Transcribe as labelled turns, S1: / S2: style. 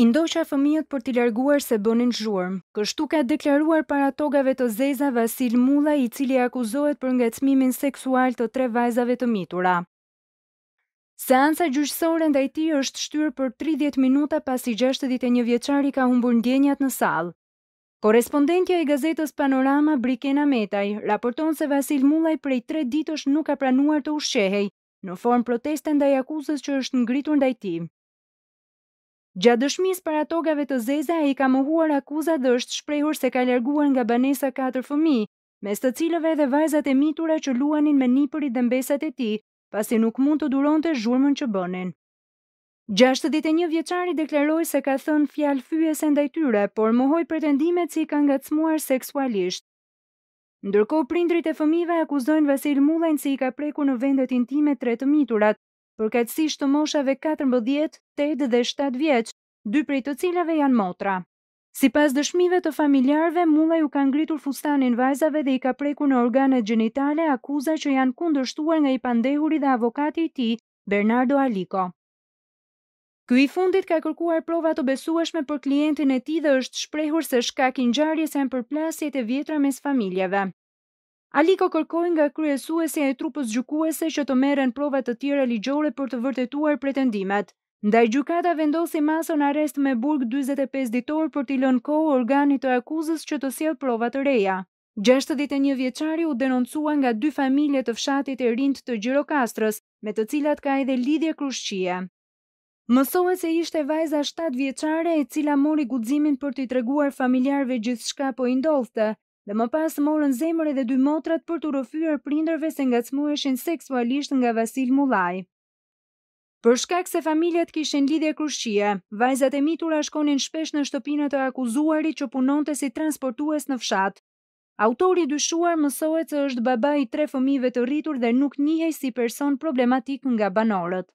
S1: I fëmijët për t'i larguar se bënin zhurm. Kështu ka deklaruar para togave të Zeza Vasil Mulla, i cili akuzohet për ngacmimin seksual të tre vajzave të mitura. Seanca gjyqësore ndaj tij është shtyrë për 30 minuta pasi 61 vjeçari ka humbur ndjenjat në sallë. Korespondentja e gazetës Panorama Brikena Metaj raporton se Vasil Mullaj prej tre ditësh nuk ka pranuar të ushqehej në form proteste ndaj akuzës që është ngritur ndaj tij. Gjatë dëshmis për atogave të zeza e i ka mohuar akuzat dhe është shprehur se ka lerguar nga banesa 4 fëmi, mes të cilëve dhe vajzat e mitura që luanin me nipërit dhe mbesat e ti, pasi nuk mund të duron të zhurmën që bënin. 61 vjeçari deklaroi se ka thënë fjalë fyese ndaj tyre, por mohoi pretendimet si ka ngacmuar seksualisht. Ndërkohë prindrit e fëmijëve akuzojnë Vasil mullajnë se si i ka prekur në vendet intime tre të miturat, përkatësisht të moshave 14, 8 dhe 7 vjeq, dy prej të cilave janë motra. Si pas dëshmive të familjarve, mulla ju ka ngritur fustanin vajzave dhe i ka preku në organet gjenitale akuza që janë kundërshtuar nga i pandehuri dhe avokati i ti, Bernardo Aliko. Ky i fundit ka kërkuar prova të besueshme për klientin e tij dhe është shprehur se shka i ngjarjes janë përplasjet e vjetra mes familjeve. Aliko kërkoi nga kryesuesja e trupës gjykuese që të merren prova të tjera ligjore për të vërtetuar pretendimet. Ndaj gjykata vendosi masën arrest me burg 45 ditor për t'i lënë kohë organit të akuzës që të sjellë prova të reja. 61 vjeçari u denoncua nga dy familje të fshatit e rind të Gjirokastrës, me të cilat ka edhe lidhje krushqie. Mësohet se ishte vajza 7 vjeçare e cila mori guximin për t'i treguar familjarëve gjithçka po i ndodhte dhe më pas morën zemër edhe dy motrat për të rëfyër prindërve se nga cmueshin seksualisht nga Vasil Mullaj. Për shkak se familjet kishen lidhje krushqie, vajzat e mitura shkonin shpesh në shtëpinë të akuzuari që punonte si transportues në fshat. Autori dyshuar mësohet se është baba i tre fëmijëve të rritur dhe nuk njihej si person problematik nga banorët.